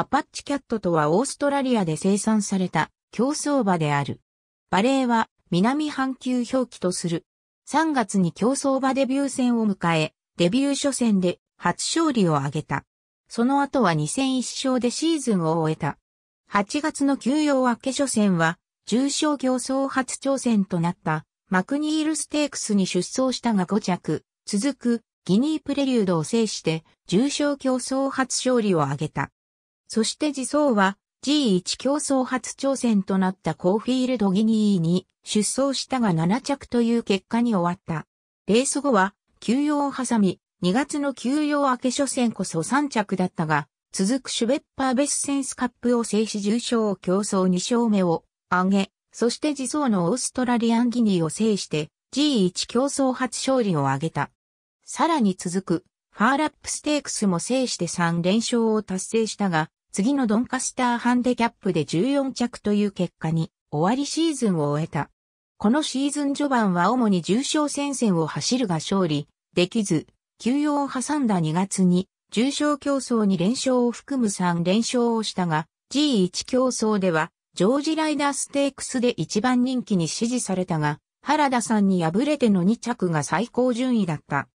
アパッチキャットとはオーストラリアで生産された競走馬である。バレーは南半球表記とする。3月に競走馬デビュー戦を迎え、デビュー初戦で初勝利を挙げた。その後は2 0 0 1勝でシーズンを終えた。8月の休養明け初戦は、重賞競争初挑戦となったマクニールステークスに出走したが5着、続くギニープレリュードを制して重賞競争初勝利を挙げた。そして自走は G1 競争初挑戦となったコーフィールドギニーに出走したが7着という結果に終わった。レース後は休養を挟み、2月の休養明け初戦こそ3着だったが、続くシュベッパーベスセンスカップを制し重賞競争2勝目を挙げ、そして自走のオーストラリアンギニーを制して G1 競争初勝利を挙げた。さらに続くファーラップステークスも制して3連勝を達成したが、次のドンカスターハンデキャップで14着という結果に、終わりシーズンを終えた。このシーズン序盤は主に重賞戦線を走るが勝利、できず、休養を挟んだ2月に、重賞競争に連勝を含む3連勝をしたが、G1 競争では、ジョージライダーステークスで一番人気に支持されたが、原田さんに敗れての2着が最高順位だった。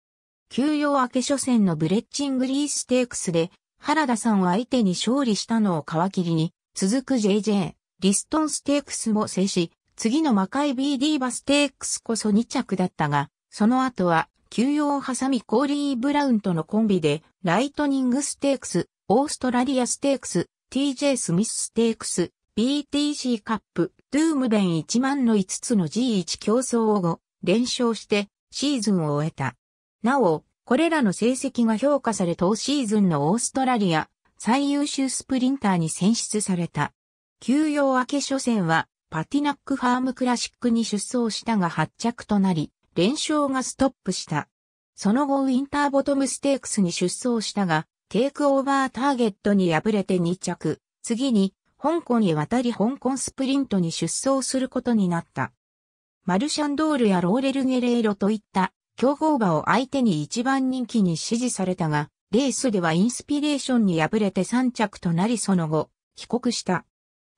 休養明け初戦のブレッチングリーステークスで原田さんを相手に勝利したのを皮切りに、続く JJ、リストンステークスも制し、次の魔界 BD バステークスこそ2着だったが、その後は、休養を挟みコーリー・ブラウンとのコンビで、ライトニングステークス、オーストラリアステークス、TJ スミスステークス、BTC カップ、ドゥームデン1万の5つの G1 競争を連勝してシーズンを終えた。なお、これらの成績が評価され当シーズンのオーストラリア最優秀スプリンターに選出された。休養明け初戦はパティナックファームクラシックに出走したが発着となり、連勝がストップした。その後ウィンターボトムステークスに出走したが、テイクオーバーターゲットに敗れて2着、次に香港へ渡り香港スプリントに出走することになった。マルシャンドールやローレルゲレーロといった強豪馬を相手に一番人気に支持されたが、レースではインスピレーションに敗れて3着となりその後、帰国した。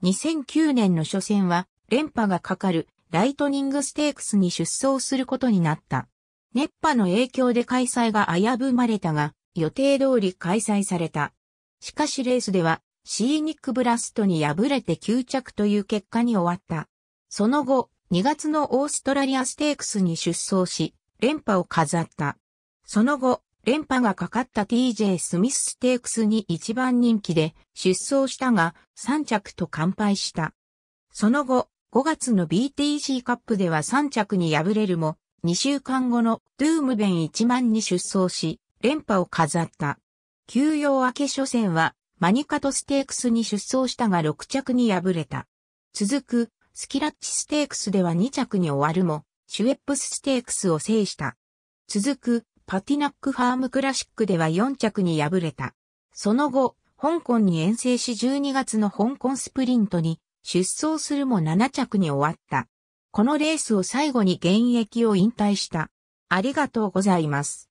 2009年の初戦は、連覇がかかるライトニングステークスに出走することになった。熱波の影響で開催が危ぶまれたが、予定通り開催された。しかしレースでは、シーニックブラストに敗れて9着という結果に終わった。その後、2月のオーストラリアステークスに出走し、連覇を飾った。その後、連覇がかかった TJ スミスステークスに一番人気で出走したが3着と完敗した。その後、5月の BTC カップでは3着に敗れるも、2週間後のドゥームベン1万に出走し、連覇を飾った。休養明け初戦は、マニカトステークスに出走したが6着に敗れた。続く、スキラッチステークスでは2着に終わるも、シュエップスステークスを制した。続く、パティナックファームクラシックでは4着に敗れた。その後、香港に遠征し12月の香港スプリントに出走するも7着に終わった。このレースを最後に現役を引退した。ありがとうございます。